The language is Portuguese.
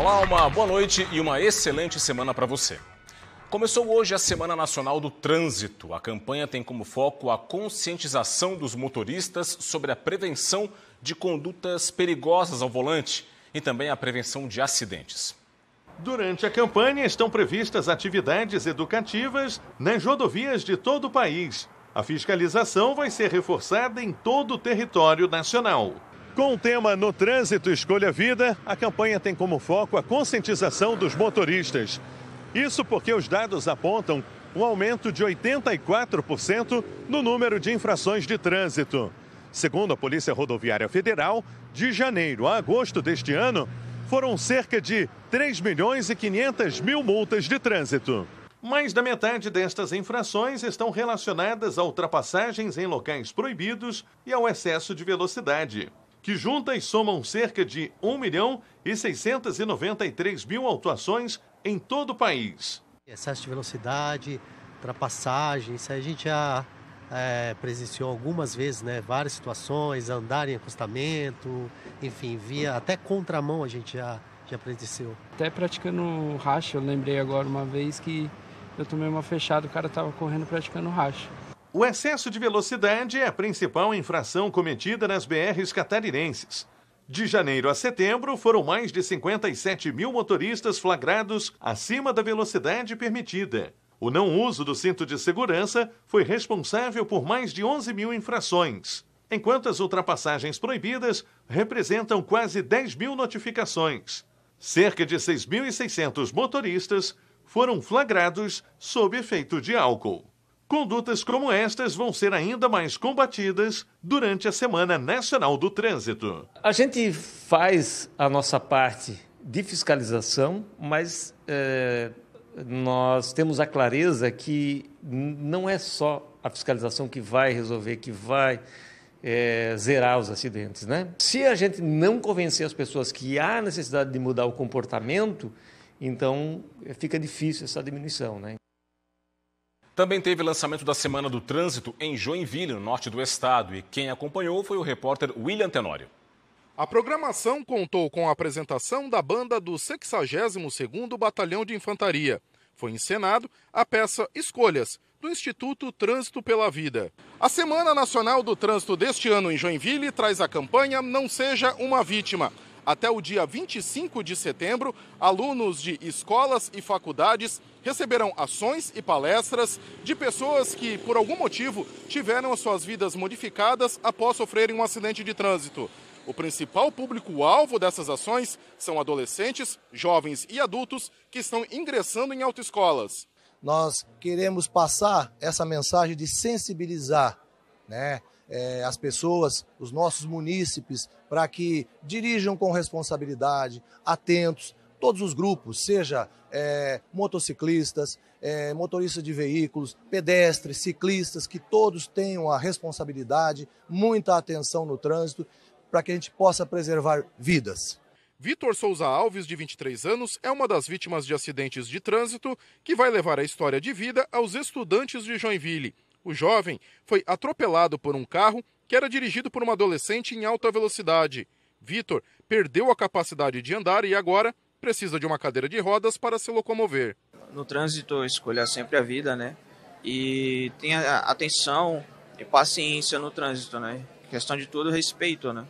Olá, uma boa noite e uma excelente semana para você. Começou hoje a Semana Nacional do Trânsito. A campanha tem como foco a conscientização dos motoristas sobre a prevenção de condutas perigosas ao volante e também a prevenção de acidentes. Durante a campanha estão previstas atividades educativas nas rodovias de todo o país. A fiscalização vai ser reforçada em todo o território nacional. Com o tema No Trânsito Escolha Vida, a campanha tem como foco a conscientização dos motoristas. Isso porque os dados apontam um aumento de 84% no número de infrações de trânsito. Segundo a Polícia Rodoviária Federal, de janeiro a agosto deste ano, foram cerca de 3 milhões e 500 mil multas de trânsito. Mais da metade destas infrações estão relacionadas a ultrapassagens em locais proibidos e ao excesso de velocidade que juntas somam cerca de 1 milhão e 693 mil autuações em todo o país. Excesso de velocidade, ultrapassagem, isso a gente já é, presenciou algumas vezes, né? Várias situações, andar em acostamento, enfim, via até contramão a gente já, já presenciou. Até praticando racha, eu lembrei agora uma vez que eu tomei uma fechada, o cara estava correndo praticando racha. O excesso de velocidade é a principal infração cometida nas BRs catarinenses. De janeiro a setembro, foram mais de 57 mil motoristas flagrados acima da velocidade permitida. O não uso do cinto de segurança foi responsável por mais de 11 mil infrações, enquanto as ultrapassagens proibidas representam quase 10 mil notificações. Cerca de 6.600 motoristas foram flagrados sob efeito de álcool. Condutas como estas vão ser ainda mais combatidas durante a Semana Nacional do Trânsito. A gente faz a nossa parte de fiscalização, mas é, nós temos a clareza que não é só a fiscalização que vai resolver, que vai é, zerar os acidentes, né? Se a gente não convencer as pessoas que há necessidade de mudar o comportamento, então eh, fica difícil essa diminuição, né? Também teve lançamento da Semana do Trânsito em Joinville, no norte do estado, e quem acompanhou foi o repórter William Tenório. A programação contou com a apresentação da banda do 62º Batalhão de Infantaria. Foi encenado a peça Escolhas, do Instituto Trânsito pela Vida. A Semana Nacional do Trânsito deste ano em Joinville traz a campanha Não Seja Uma Vítima, até o dia 25 de setembro, alunos de escolas e faculdades receberão ações e palestras de pessoas que, por algum motivo, tiveram as suas vidas modificadas após sofrerem um acidente de trânsito. O principal público-alvo dessas ações são adolescentes, jovens e adultos que estão ingressando em autoescolas. Nós queremos passar essa mensagem de sensibilizar, né? é, as pessoas, os nossos munícipes, para que dirijam com responsabilidade, atentos, todos os grupos, seja é, motociclistas, é, motoristas de veículos, pedestres, ciclistas, que todos tenham a responsabilidade, muita atenção no trânsito, para que a gente possa preservar vidas. Vitor Souza Alves, de 23 anos, é uma das vítimas de acidentes de trânsito que vai levar a história de vida aos estudantes de Joinville. O jovem foi atropelado por um carro que era dirigido por uma adolescente em alta velocidade. Vitor perdeu a capacidade de andar e agora precisa de uma cadeira de rodas para se locomover. No trânsito, escolher é sempre a vida, né? E tenha atenção e paciência no trânsito, né? Questão de tudo, respeito, né?